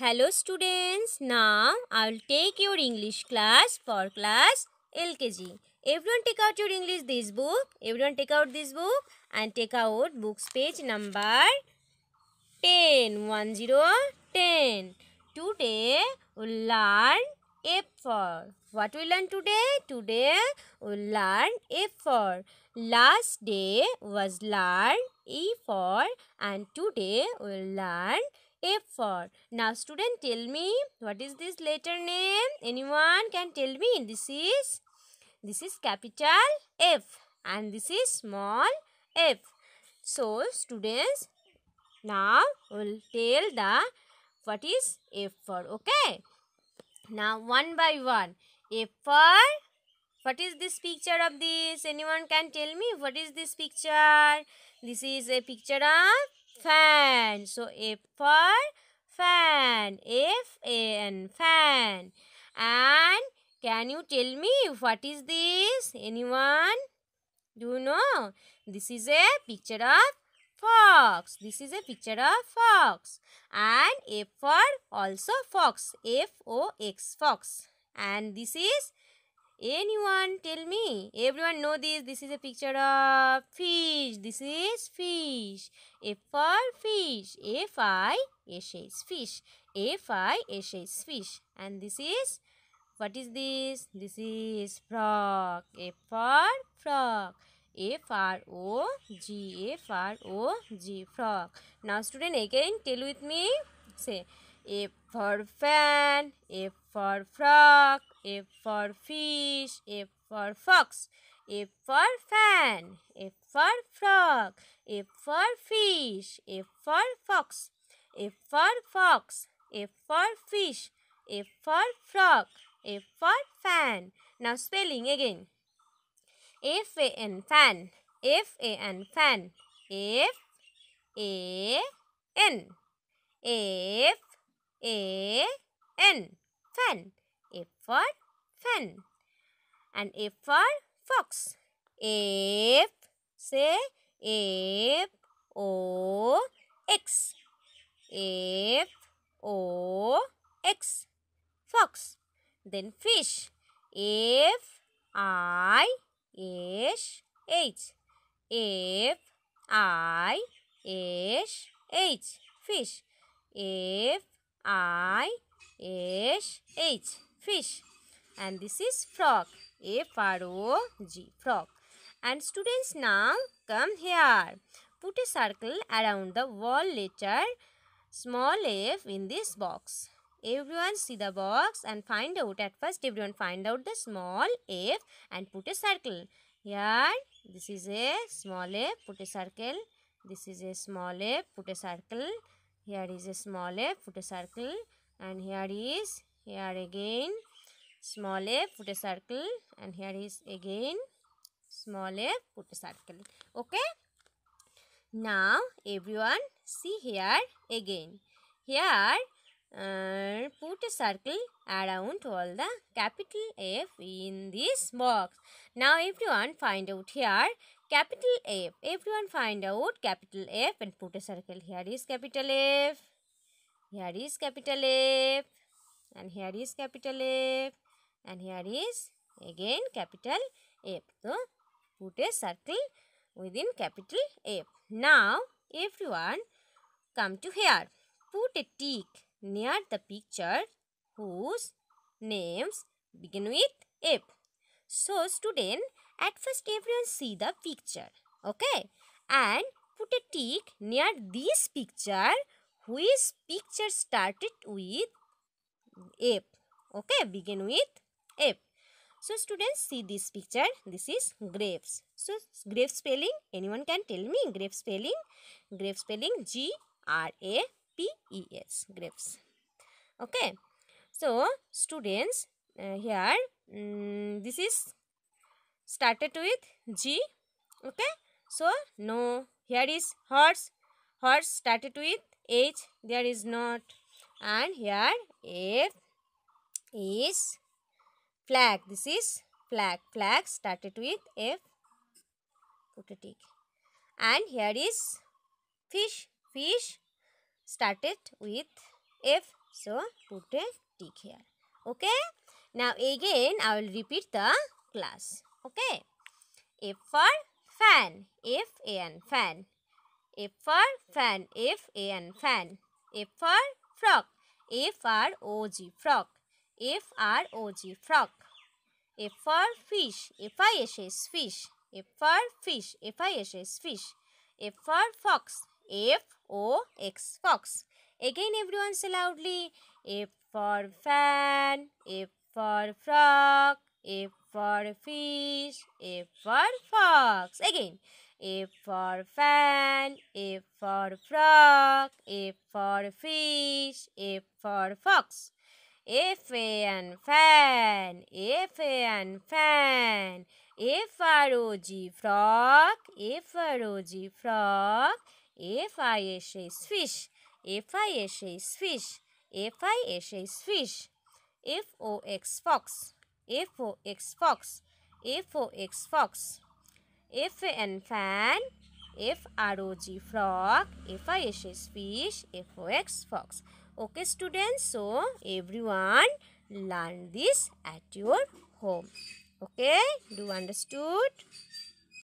Hello students, now I will take your English class for class LKG. Everyone take out your English this book. Everyone take out this book and take out books page number 10. 1 0 10. Today we will learn F for. What we learn today? Today we will learn F for. Last day was learn E for and today we will learn F for. Now student tell me what is this letter name? Anyone can tell me? This is this is capital F and this is small f. So students now will tell the what is F for. Okay. Now one by one. F for what is this picture of this? Anyone can tell me what is this picture? This is a picture of fan. So F for fan. F A N fan. And can you tell me what is this? Anyone? Do you know? This is a picture of fox. This is a picture of fox. And F for also fox. F O X fox. And this is Anyone tell me? Everyone know this. This is a picture of fish. This is fish. a for fish. F I S H fish. F I S H fish. And this is what is this? This is frog. a for frog. F R O G F R O G frog. Now student again tell with me. Say a for fan, F for frog, F for fish, F for fox, F for fan, F for frog, F for fish, F for fox, F for fox, F for fish, F for frog, F for fan. Now spelling again. F A N fan, F A N fan, F A N, F a N for fan And A for fox. F say F O X. F O X. Fox. Then fish. H. Fish. F H fish and this is frog F R O G frog and students now come here put a circle around the wall letter small f in this box everyone see the box and find out at first everyone find out the small f and put a circle here this is a small f put a circle this is a small f put a circle here is a small a put a circle and here is here again small a put a circle and here is again small a put a circle okay now everyone see here again here uh, put a circle around all the capital F in this box. Now everyone find out here capital F. Everyone find out capital F and put a circle. Here is capital F. Here is capital F. And here is capital F. And here is again capital F. So, put a circle within capital F. Now, everyone come to here. Put a tick near the picture whose names begin with F. So, student, at first everyone see the picture. Okay. And put a tick near this picture whose picture started with F. Okay. Begin with F. So students see this picture. This is grapes. So grape spelling. Anyone can tell me grape spelling? Grape spelling G R A P E S. Grapes. Okay. So students uh, here um, this is started with G okay so no here is horse horse started with H there is not and here F is flag this is flag flag started with F Put tick. and here is fish fish started with F so put a tick here okay now again I will repeat the class Okay. F for fan. F A N fan. F for fan. F A N fan. F for frog. F R O G frog. F R O G frog. F for fish. F I S S fish. F for fish. F I S S fish. F for fox. F O X fox. Again everyone say loudly. F for fan. F for frog. F for fish, F for fox. Again, F for fan, F for frog, F for fish, F for fox. F and fan, F and fan, F R O G frog, F R O G frog, F I S S fish, F I S S fish, F I S S fish, F O X fox. A for X fox. A for X fox. F and fan. F R O G frog. F I S S fish. F O X fox. Okay students, so everyone learn this at your home. Okay, do understood?